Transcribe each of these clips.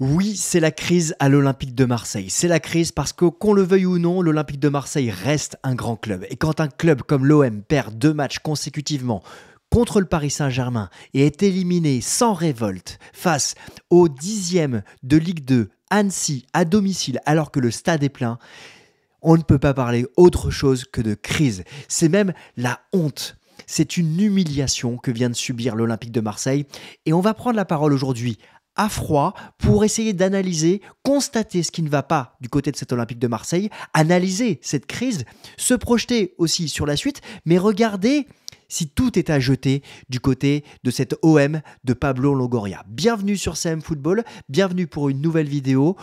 Oui, c'est la crise à l'Olympique de Marseille. C'est la crise parce que, qu'on le veuille ou non, l'Olympique de Marseille reste un grand club. Et quand un club comme l'OM perd deux matchs consécutivement contre le Paris Saint-Germain et est éliminé sans révolte face au dixième de Ligue 2, Annecy, à domicile, alors que le stade est plein, on ne peut pas parler autre chose que de crise. C'est même la honte. C'est une humiliation que vient de subir l'Olympique de Marseille. Et on va prendre la parole aujourd'hui à froid pour essayer d'analyser, constater ce qui ne va pas du côté de cet Olympique de Marseille, analyser cette crise, se projeter aussi sur la suite, mais regarder si tout est à jeter du côté de cette OM de Pablo Longoria. Bienvenue sur CM Football, bienvenue pour une nouvelle vidéo.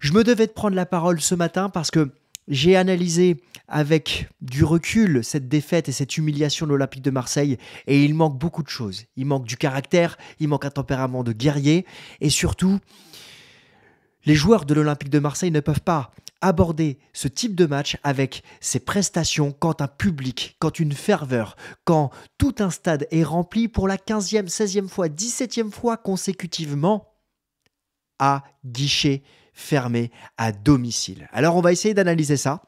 Je me devais de prendre la parole ce matin parce que j'ai analysé avec du recul cette défaite et cette humiliation de l'Olympique de Marseille et il manque beaucoup de choses. Il manque du caractère, il manque un tempérament de guerrier et surtout, les joueurs de l'Olympique de Marseille ne peuvent pas aborder ce type de match avec ses prestations quand un public, quand une ferveur, quand tout un stade est rempli pour la 15e, 16e fois, 17e fois consécutivement à guichet fermé à domicile. Alors on va essayer d'analyser ça.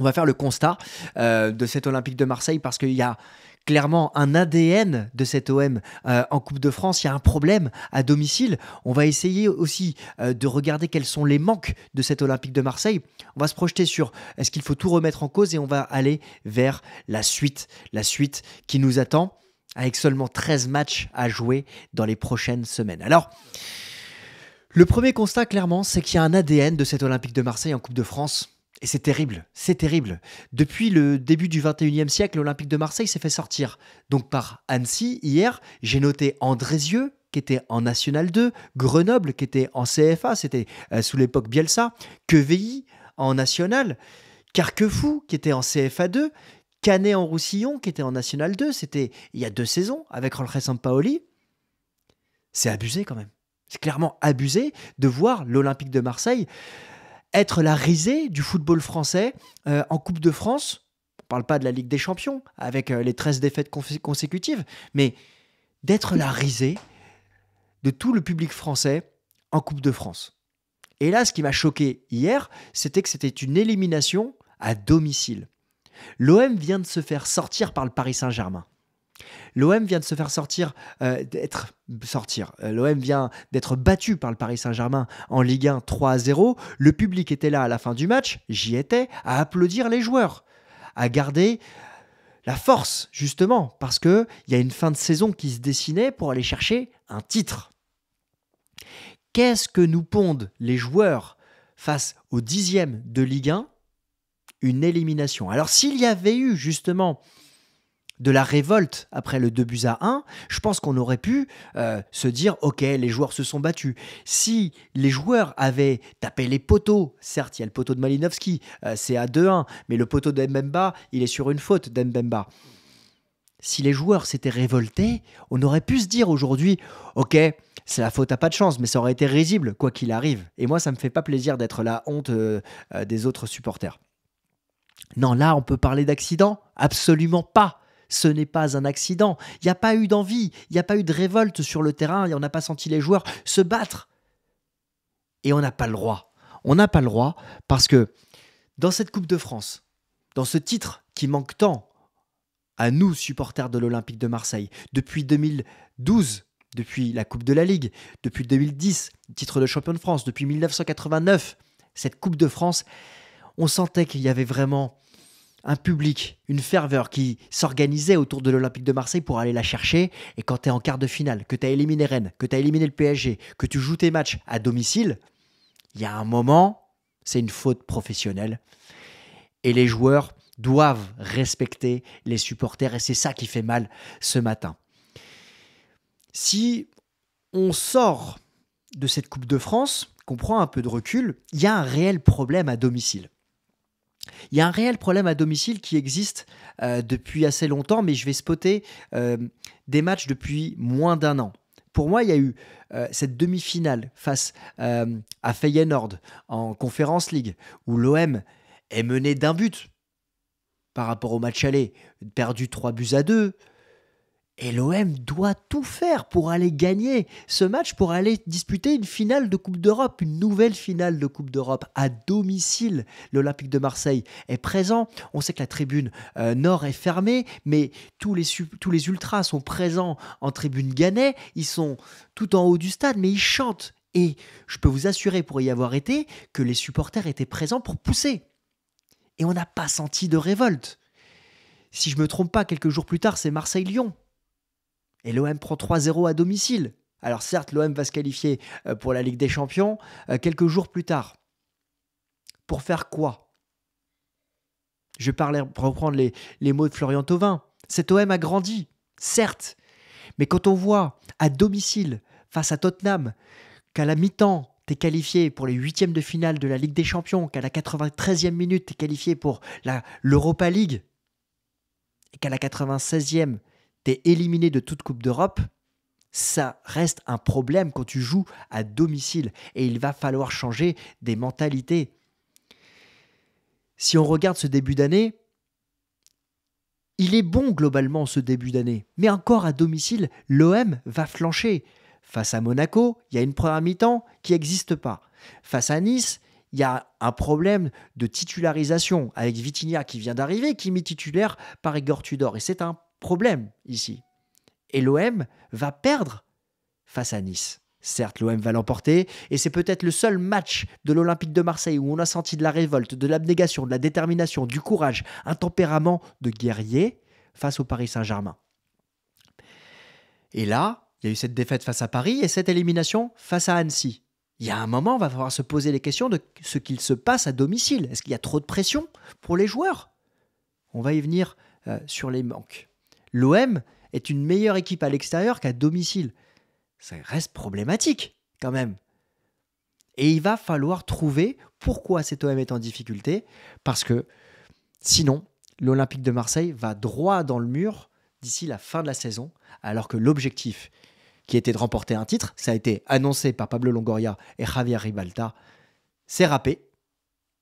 On va faire le constat euh, de cet Olympique de Marseille parce qu'il y a clairement un ADN de cet OM euh, en Coupe de France. Il y a un problème à domicile. On va essayer aussi euh, de regarder quels sont les manques de cet Olympique de Marseille. On va se projeter sur est-ce qu'il faut tout remettre en cause et on va aller vers la suite, la suite qui nous attend avec seulement 13 matchs à jouer dans les prochaines semaines. Alors, le premier constat, clairement, c'est qu'il y a un ADN de cet Olympique de Marseille en Coupe de France. Et c'est terrible, c'est terrible. Depuis le début du 21e siècle, l'Olympique de Marseille s'est fait sortir. Donc par Annecy, hier, j'ai noté Andrézieux, qui était en National 2, Grenoble, qui était en CFA, c'était euh, sous l'époque Bielsa, Queveilly, en National, Carquefou, qui était en CFA 2, Canet en Roussillon, qui était en National 2, c'était il y a deux saisons, avec Jorge Sampaoli. C'est abusé quand même. C'est clairement abusé de voir l'Olympique de Marseille être la risée du football français euh, en Coupe de France. On ne parle pas de la Ligue des Champions, avec euh, les 13 défaites consécutives, mais d'être la risée de tout le public français en Coupe de France. Et là, ce qui m'a choqué hier, c'était que c'était une élimination à domicile. L'OM vient de se faire sortir par le Paris Saint-Germain. L'OM vient de se faire sortir, euh, d'être sortir. Euh, L'OM vient d'être battu par le Paris Saint-Germain en Ligue 1 3 0. Le public était là à la fin du match, j'y étais, à applaudir les joueurs, à garder la force justement parce que il y a une fin de saison qui se dessinait pour aller chercher un titre. Qu'est-ce que nous pondent les joueurs face au dixième de Ligue 1 Une élimination. Alors s'il y avait eu justement de la révolte après le 2 buts à 1, je pense qu'on aurait pu euh, se dire ok, les joueurs se sont battus. Si les joueurs avaient tapé les poteaux, certes, il y a le poteau de Malinowski, euh, c'est à 2-1, mais le poteau d'Embemba, il est sur une faute d'Embemba. Si les joueurs s'étaient révoltés, on aurait pu se dire aujourd'hui ok, c'est la faute à pas de chance, mais ça aurait été risible, quoi qu'il arrive. Et moi, ça me fait pas plaisir d'être la honte euh, des autres supporters. Non, là, on peut parler d'accident Absolument pas ce n'est pas un accident. Il n'y a pas eu d'envie, il n'y a pas eu de révolte sur le terrain, et on n'a pas senti les joueurs se battre. Et on n'a pas le droit. On n'a pas le droit parce que dans cette Coupe de France, dans ce titre qui manque tant à nous, supporters de l'Olympique de Marseille, depuis 2012, depuis la Coupe de la Ligue, depuis 2010, titre de champion de France, depuis 1989, cette Coupe de France, on sentait qu'il y avait vraiment un public, une ferveur qui s'organisait autour de l'Olympique de Marseille pour aller la chercher. Et quand tu es en quart de finale, que tu as éliminé Rennes, que tu as éliminé le PSG, que tu joues tes matchs à domicile, il y a un moment, c'est une faute professionnelle. Et les joueurs doivent respecter les supporters. Et c'est ça qui fait mal ce matin. Si on sort de cette Coupe de France, qu'on prend un peu de recul, il y a un réel problème à domicile. Il y a un réel problème à domicile qui existe euh, depuis assez longtemps, mais je vais spotter euh, des matchs depuis moins d'un an. Pour moi, il y a eu euh, cette demi-finale face à Feyenoord en Conference League, où l'OM est mené d'un but par rapport au match aller, perdu 3 buts à 2, et l'OM doit tout faire pour aller gagner ce match, pour aller disputer une finale de Coupe d'Europe, une nouvelle finale de Coupe d'Europe à domicile. L'Olympique de Marseille est présent. On sait que la tribune euh, nord est fermée, mais tous les, tous les ultras sont présents en tribune ghanais, Ils sont tout en haut du stade, mais ils chantent. Et je peux vous assurer, pour y avoir été, que les supporters étaient présents pour pousser. Et on n'a pas senti de révolte. Si je me trompe pas, quelques jours plus tard, c'est Marseille-Lyon et l'OM prend 3-0 à domicile. Alors certes, l'OM va se qualifier euh, pour la Ligue des Champions euh, quelques jours plus tard. Pour faire quoi Je vais reprendre les, mots de Florian Thauvin. Cet OM a grandi, certes. Mais quand on voit à domicile, face à Tottenham, qu'à la mi-temps, tu es qualifié pour les huitièmes de finale de la Ligue des Champions, qu'à la 93e minute, es qualifié pour l'Europa League, et qu'à la 96e, t'es éliminé de toute Coupe d'Europe, ça reste un problème quand tu joues à domicile et il va falloir changer des mentalités. Si on regarde ce début d'année, il est bon globalement ce début d'année, mais encore à domicile, l'OM va flancher. Face à Monaco, il y a une première mi-temps qui n'existe pas. Face à Nice, il y a un problème de titularisation avec Vitinha qui vient d'arriver, qui est titulaire par Igor Tudor. Et c'est un problème ici. Et l'OM va perdre face à Nice. Certes, l'OM va l'emporter, et c'est peut-être le seul match de l'Olympique de Marseille où on a senti de la révolte, de l'abnégation, de la détermination, du courage, un tempérament de guerrier face au Paris Saint-Germain. Et là, il y a eu cette défaite face à Paris et cette élimination face à Annecy. Il y a un moment, on va falloir se poser les questions de ce qu'il se passe à domicile. Est-ce qu'il y a trop de pression pour les joueurs On va y venir euh, sur les manques l'OM est une meilleure équipe à l'extérieur qu'à domicile. Ça reste problématique quand même. Et il va falloir trouver pourquoi cet OM est en difficulté, parce que sinon, l'Olympique de Marseille va droit dans le mur d'ici la fin de la saison, alors que l'objectif qui était de remporter un titre, ça a été annoncé par Pablo Longoria et Javier Ribalta, s'est râpé.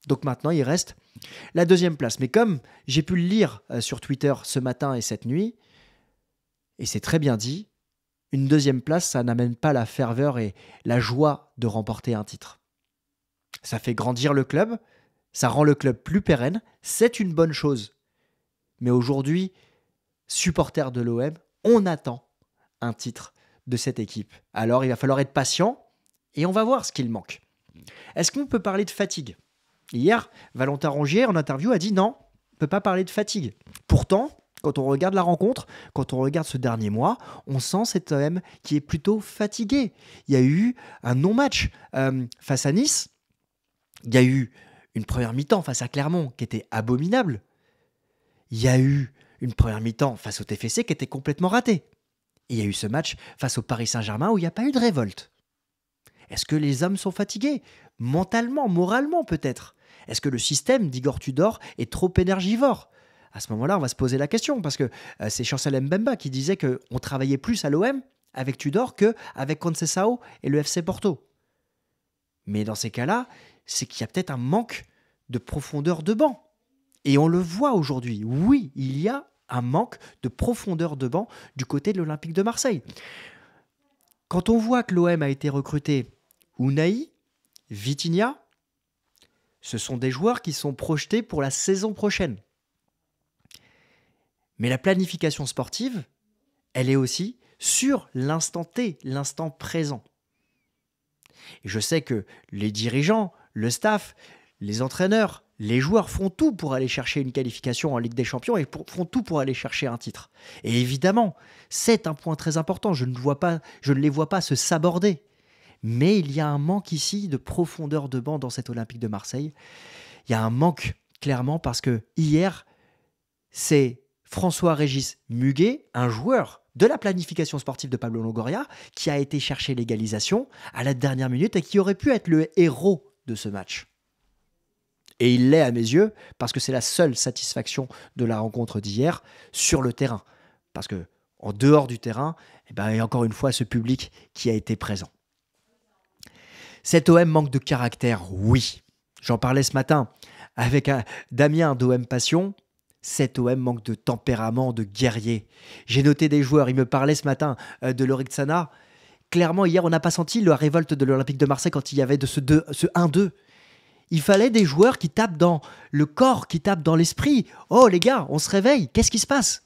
Donc maintenant, il reste la deuxième place. Mais comme j'ai pu le lire euh, sur Twitter ce matin et cette nuit, et c'est très bien dit, une deuxième place, ça n'amène pas la ferveur et la joie de remporter un titre. Ça fait grandir le club, ça rend le club plus pérenne, c'est une bonne chose. Mais aujourd'hui, supporter de l'OM, on attend un titre de cette équipe. Alors il va falloir être patient et on va voir ce qu'il manque. Est-ce qu'on peut parler de fatigue Hier, Valentin Rongier, en interview, a dit non, on ne peut pas parler de fatigue. Pourtant, quand on regarde la rencontre, quand on regarde ce dernier mois, on sent cet homme qui est plutôt fatigué. Il y a eu un non-match euh, face à Nice. Il y a eu une première mi-temps face à Clermont qui était abominable. Il y a eu une première mi-temps face au TFC qui était complètement ratée. Il y a eu ce match face au Paris Saint-Germain où il n'y a pas eu de révolte. Est-ce que les hommes sont fatigués Mentalement, moralement peut-être est-ce que le système d'Igor Tudor est trop énergivore À ce moment-là, on va se poser la question, parce que euh, c'est Chancel Mbemba qui disait qu'on travaillait plus à l'OM avec Tudor qu'avec Concesao et le FC Porto. Mais dans ces cas-là, c'est qu'il y a peut-être un manque de profondeur de banc. Et on le voit aujourd'hui. Oui, il y a un manque de profondeur de banc du côté de l'Olympique de Marseille. Quand on voit que l'OM a été recruté Unai, Vitinha, ce sont des joueurs qui sont projetés pour la saison prochaine. Mais la planification sportive, elle est aussi sur l'instant T, l'instant présent. je sais que les dirigeants, le staff, les entraîneurs, les joueurs font tout pour aller chercher une qualification en Ligue des Champions et font tout pour aller chercher un titre. Et évidemment, c'est un point très important. Je ne, vois pas, je ne les vois pas se saborder. Mais il y a un manque ici de profondeur de banc dans cet Olympique de Marseille. Il y a un manque, clairement, parce que hier, c'est François-Régis Muguet, un joueur de la planification sportive de Pablo Longoria, qui a été chercher l'égalisation à la dernière minute et qui aurait pu être le héros de ce match. Et il l'est à mes yeux, parce que c'est la seule satisfaction de la rencontre d'hier sur le terrain. Parce que en dehors du terrain, et eh ben, y et encore une fois, ce public qui a été présent. Cet OM manque de caractère, oui. J'en parlais ce matin avec Damien d'OM Passion. Cet OM manque de tempérament, de guerrier. J'ai noté des joueurs, il me parlait ce matin euh, de Sana. Clairement, hier, on n'a pas senti la révolte de l'Olympique de Marseille quand il y avait de ce, 1-2. Il fallait des joueurs qui tapent dans le corps, qui tapent dans l'esprit. Oh les gars, on se réveille, qu'est-ce qui se passe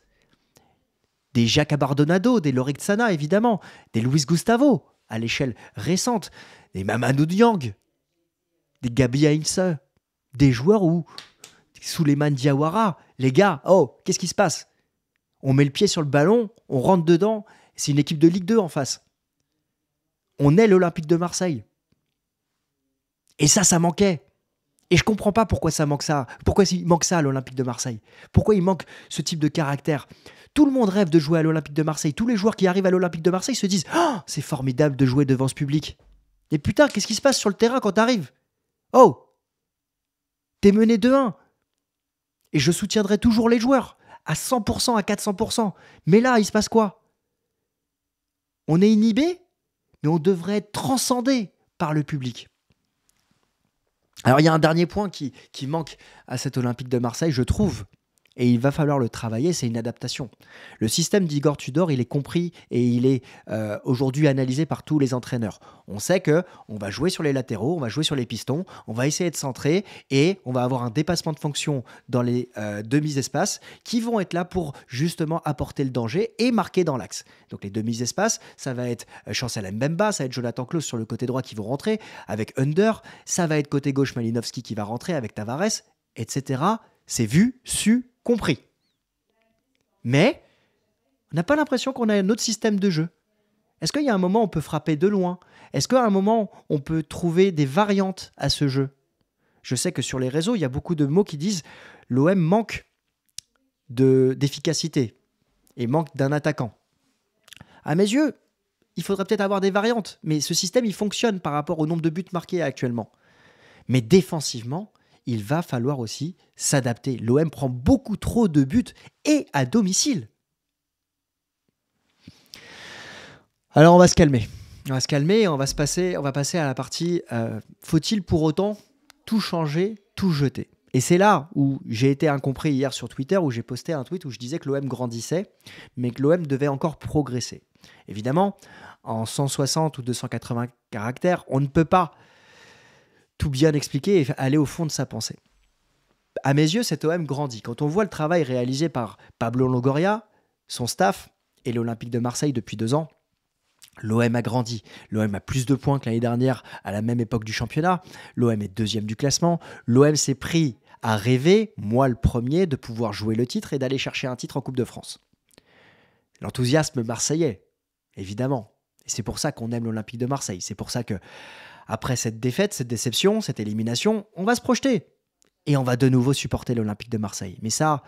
Des Jacques Abardonado, des Sana évidemment, des Luis Gustavo, à l'échelle récente. Des Mamadou Diang, des Gabi Ainsa, des joueurs ou Souleymane Diawara. Les gars, oh, qu'est-ce qui se passe On met le pied sur le ballon, on rentre dedans. C'est une équipe de Ligue 2 en face. On est l'Olympique de Marseille. Et ça, ça manquait. Et je comprends pas pourquoi ça manque ça. Pourquoi il manque ça à l'Olympique de Marseille Pourquoi il manque ce type de caractère Tout le monde rêve de jouer à l'Olympique de Marseille. Tous les joueurs qui arrivent à l'Olympique de Marseille se disent oh, c'est formidable de jouer devant ce public. Et putain, qu'est-ce qui se passe sur le terrain quand t'arrives Oh T'es mené de 1 Et je soutiendrai toujours les joueurs à 100%, à 400%. Mais là, il se passe quoi On est inhibé, mais on devrait être transcendé par le public. Alors il y a un dernier point qui, manque à cet Olympique de Marseille, je trouve, et il va falloir le travailler, c'est une adaptation. Le système d'Igor Tudor, il est compris et il est euh, aujourd'hui analysé par tous les entraîneurs. On sait que on va jouer sur les latéraux, on va jouer sur les pistons, on va essayer de centrer et on va avoir un dépassement de fonction dans les euh, demi-espaces qui vont être là pour justement apporter le danger et marquer dans l'axe. Donc les demi-espaces, ça va être euh, Chancel Mbemba, ça va être Jonathan Klaus sur le côté droit qui va rentrer avec Under, ça va être côté gauche Malinowski qui va rentrer avec Tavares, etc. C'est vu, su compris. Mais on n'a pas l'impression qu'on a un autre système de jeu. Est-ce qu'il y a un moment où on peut frapper de loin Est-ce qu'à un moment on peut trouver des variantes à ce jeu Je sais que sur les réseaux, il y a beaucoup de mots qui disent l'OM manque d'efficacité et manque d'un attaquant. À mes yeux, il faudrait peut-être avoir des variantes, mais ce système il fonctionne par rapport au nombre de buts marqués actuellement. Mais défensivement, il va falloir aussi s'adapter. L'OM prend beaucoup trop de buts et à domicile. Alors on va se calmer. On va se calmer, on va, se passer, on va passer à la partie euh, faut-il pour autant tout changer, tout jeter Et c'est là où j'ai été incompris hier sur Twitter, où j'ai posté un tweet où je disais que l'OM grandissait, mais que l'OM devait encore progresser. Évidemment, en 160 ou 280 caractères, on ne peut pas tout bien expliqué et aller au fond de sa pensée. À mes yeux, cet OM grandit. Quand on voit le travail réalisé par Pablo Longoria, son staff et l'Olympique de Marseille depuis deux ans, L'OM a grandi. L'OM a plus de points que l'année dernière à la même époque du championnat. L'OM est deuxième du classement. L'OM s'est pris à rêver, moi le premier, de pouvoir jouer le titre et d'aller chercher un titre en Coupe de France. L'enthousiasme marseillais, évidemment. Et c'est pour ça qu'on aime l'Olympique de Marseille. C'est pour ça que après cette défaite, cette déception, cette élimination, on va se projeter. Et on va de nouveau supporter l'Olympique de Marseille. Mais ça,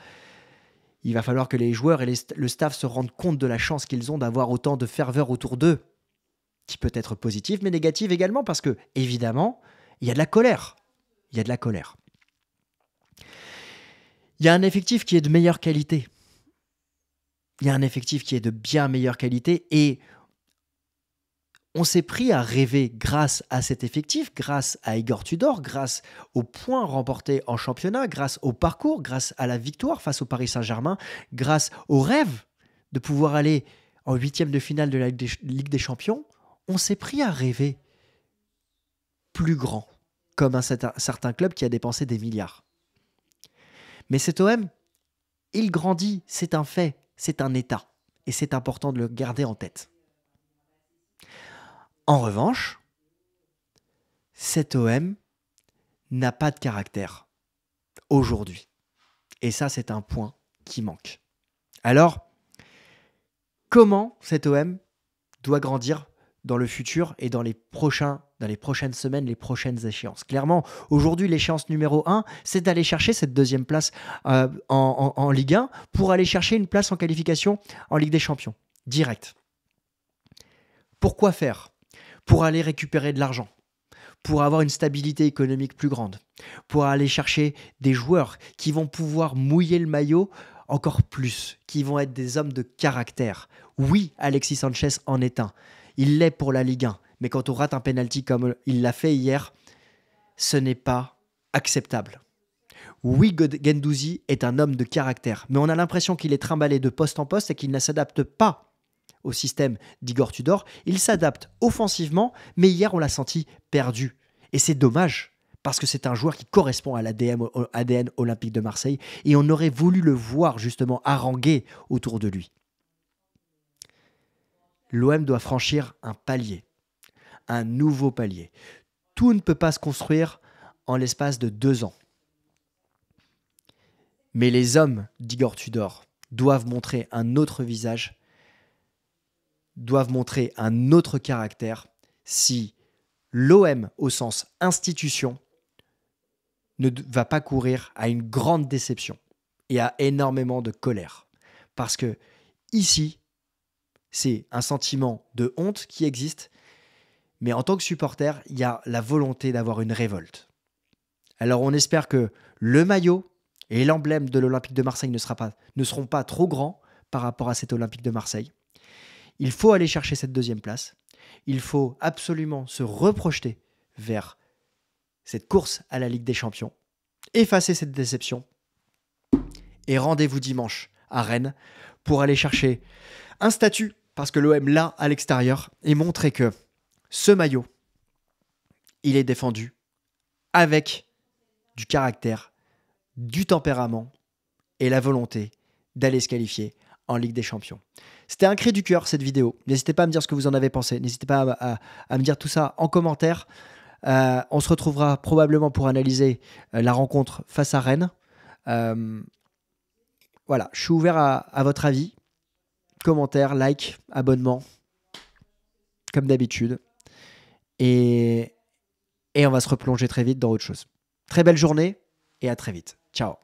il va falloir que les joueurs et le staff se rendent compte de la chance qu'ils ont d'avoir autant de ferveur autour d'eux, qui peut être positive mais négative également, parce que, évidemment, il y a de la colère. Il y a de la colère. Il y a un effectif qui est de meilleure qualité. Il y a un effectif qui est de bien meilleure qualité et on s'est pris à rêver grâce à cet effectif, grâce à Igor Tudor, grâce aux points remportés en championnat, grâce au parcours, grâce à la victoire face au Paris Saint-Germain, grâce au rêve de pouvoir aller en huitième de finale de la Ligue des Champions. On s'est pris à rêver plus grand, comme un certain club qui a dépensé des milliards. Mais cet OM, il grandit, c'est un fait, c'est un état, et c'est important de le garder en tête. En revanche, cet OM n'a pas de caractère aujourd'hui. Et ça, c'est un point qui manque. Alors, comment cet OM doit grandir dans le futur et dans les, prochains, dans les prochaines semaines, les prochaines échéances. Clairement, aujourd'hui, l'échéance numéro 1, c'est d'aller chercher cette deuxième place euh, en, en Ligue 1 pour aller chercher une place en qualification en Ligue des Champions, direct. Pourquoi faire pour aller récupérer de l'argent, pour avoir une stabilité économique plus grande, pour aller chercher des joueurs qui vont pouvoir mouiller le maillot encore plus, qui vont être des hommes de caractère. Oui, Alexis Sanchez en est un. Il l'est pour la Ligue 1, mais quand on rate un penalty comme il l'a fait hier, ce n'est pas acceptable. Oui, Gendouzi est un homme de caractère, mais on a l'impression qu'il est trimballé de poste en poste et qu'il ne s'adapte pas au système d'Igor Tudor. Il s'adapte offensivement, mais hier on l'a senti perdu. Et c'est dommage, parce que c'est un joueur qui correspond à l'ADN olympique de Marseille, et on aurait voulu le voir justement haranguer autour de lui. L'OM doit franchir un palier, un nouveau palier. Tout ne peut pas se construire en l'espace de deux ans. Mais les hommes d'Igor Tudor doivent montrer un autre visage doivent montrer un autre caractère si l'OM, au sens institution, ne va pas courir à une grande déception et à énormément de colère. Parce que ici, c'est un sentiment de honte qui existe, mais en tant que supporter, il y a la volonté d'avoir une révolte. Alors on espère que le maillot et l'emblème de l'Olympique de Marseille ne, sera pas, ne seront pas trop grands par rapport à cet Olympique de Marseille. Il faut aller chercher cette deuxième place. Il faut absolument se reprojeter vers cette course à la Ligue des Champions, effacer cette déception. Et rendez-vous dimanche à Rennes pour aller chercher un statut, parce que l'OM l'a à l'extérieur, et montrer que ce maillot, il est défendu avec du caractère, du tempérament et la volonté d'aller se qualifier en Ligue des Champions. C'était un cri du cœur cette vidéo. N'hésitez pas à me dire ce que vous en avez pensé. N'hésitez pas à, me dire tout ça en commentaire. Euh, on se retrouvera probablement pour analyser euh, la rencontre face à Rennes. Euh, voilà, je suis ouvert à, votre avis. Commentaire, like, abonnement, comme d'habitude. et on va se replonger très vite dans autre chose. Très belle journée et à très vite. Ciao